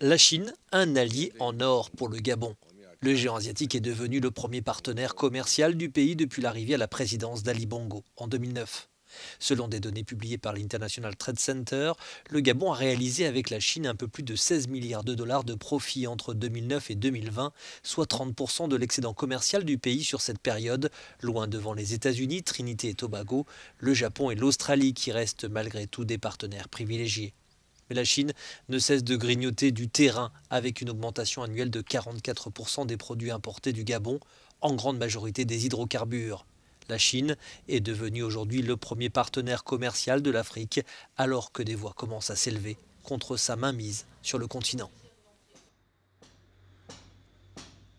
La Chine, un allié en or pour le Gabon. Le géant asiatique est devenu le premier partenaire commercial du pays depuis l'arrivée à la présidence d'Ali Bongo en 2009. Selon des données publiées par l'International Trade Center, le Gabon a réalisé avec la Chine un peu plus de 16 milliards de dollars de profits entre 2009 et 2020, soit 30% de l'excédent commercial du pays sur cette période, loin devant les États-Unis, Trinité et Tobago, le Japon et l'Australie qui restent malgré tout des partenaires privilégiés. Mais la Chine ne cesse de grignoter du terrain avec une augmentation annuelle de 44% des produits importés du Gabon, en grande majorité des hydrocarbures. La Chine est devenue aujourd'hui le premier partenaire commercial de l'Afrique, alors que des voix commencent à s'élever contre sa mainmise sur le continent.